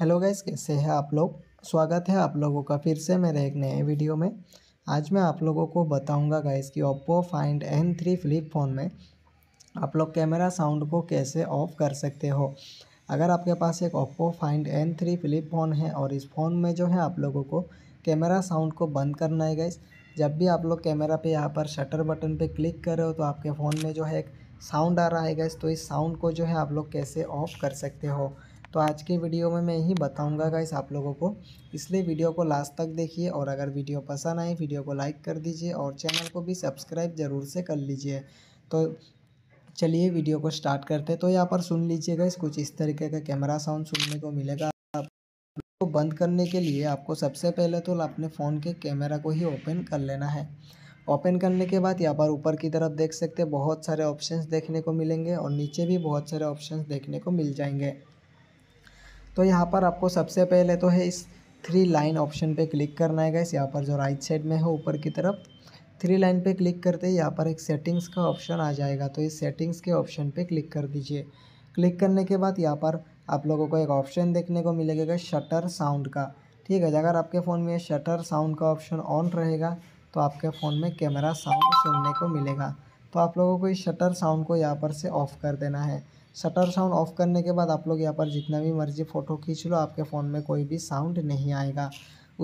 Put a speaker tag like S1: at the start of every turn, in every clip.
S1: hello guys कैसे हैं आप लोग स्वागत है आप लोगों का फिर से मेरे एक नए वीडियो में आज मैं आप लोगों को बताऊंगा गाइस कि Oppo Find N three flip phone में आप लोग कैमरा साउंड को कैसे ऑफ़ कर सकते हो अगर आपके पास एक Oppo Find N three flip phone है और इस फ़ोन में जो है आप लोगों को कैमरा साउंड को बंद करना है गाइस जब भी आप लोग कैमरा पे यहाँ पर शटर बटन पर क्लिक कर रहे हो तो आपके फ़ोन में जो है एक साउंड आ रहा है गैस तो इस साउंड को जो है आप लोग कैसे ऑफ़ कर सकते हो तो आज के वीडियो में मैं यही बताऊंगा गाइस आप लोगों को इसलिए वीडियो को लास्ट तक देखिए और अगर वीडियो पसंद आए वीडियो को लाइक कर दीजिए और चैनल को भी सब्सक्राइब ज़रूर से कर लीजिए तो चलिए वीडियो को स्टार्ट करते हैं तो यहाँ पर सुन लीजिए गाइस कुछ इस तरीके का कैमरा साउंड सुनने को मिलेगा आपको बंद करने के लिए आपको सबसे पहले तो अपने फ़ोन के कैमरा को ही ओपन कर लेना है ओपन करने के बाद यहाँ पर ऊपर की तरफ देख सकते हैं बहुत सारे ऑप्शंस देखने को मिलेंगे और नीचे भी बहुत सारे ऑप्शंस देखने को मिल जाएंगे तो यहाँ पर आपको सबसे पहले तो है इस थ्री लाइन ऑप्शन पे क्लिक करना है गैस यहाँ पर जो राइट साइड में है ऊपर की तरफ थ्री लाइन पे क्लिक करते ही यहाँ पर एक सेटिंग्स का ऑप्शन आ जाएगा तो इस सेटिंग्स के ऑप्शन पे क्लिक कर दीजिए क्लिक करने के बाद यहाँ पर आप लोगों को एक ऑप्शन देखने को मिलेगा शटर साउंड का ठीक है अगर आपके फ़ोन में शटर साउंड का ऑप्शन ऑन रहेगा तो आपके फ़ोन में कैमरा साउंड सुनने को मिलेगा तो आप लोगों को इस शटर साउंड को यहाँ पर से ऑफ़ कर देना है शटर साउंड ऑफ़ करने के बाद आप लोग यहाँ पर जितना भी मर्ज़ी फ़ोटो खींच लो आपके फ़ोन में कोई भी साउंड नहीं आएगा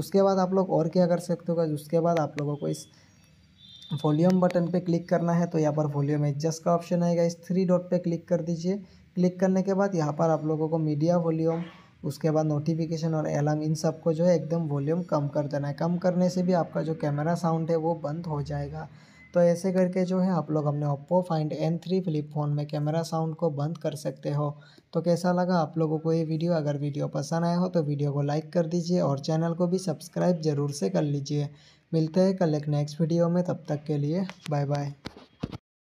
S1: उसके बाद आप लोग और क्या कर सकते हो उसके बाद आप लोगों को इस वॉल्यूम बटन पे क्लिक करना है तो यहाँ पर वॉल्यूम एडजस्ट का ऑप्शन आएगा इस थ्री डॉट पे क्लिक कर दीजिए क्लिक करने के बाद यहाँ पर आप लोगों को मीडिया वॉल्यूम उसके बाद नोटिफिकेशन और अलार्म इन सब को जो है एकदम वॉल्यूम कम कर देना है कम करने से भी आपका जो कैमरा साउंड है वो बंद हो जाएगा तो ऐसे करके जो है आप लोग अपने Oppo Find N three flip phone में कैमरा साउंड को बंद कर सकते हो तो कैसा लगा आप लोगों को ये वीडियो अगर वीडियो पसंद आया हो तो वीडियो को लाइक कर दीजिए और चैनल को भी सब्सक्राइब ज़रूर से कर लीजिए मिलते हैं कल एक नेक्स्ट वीडियो में तब तक के लिए बाय बाय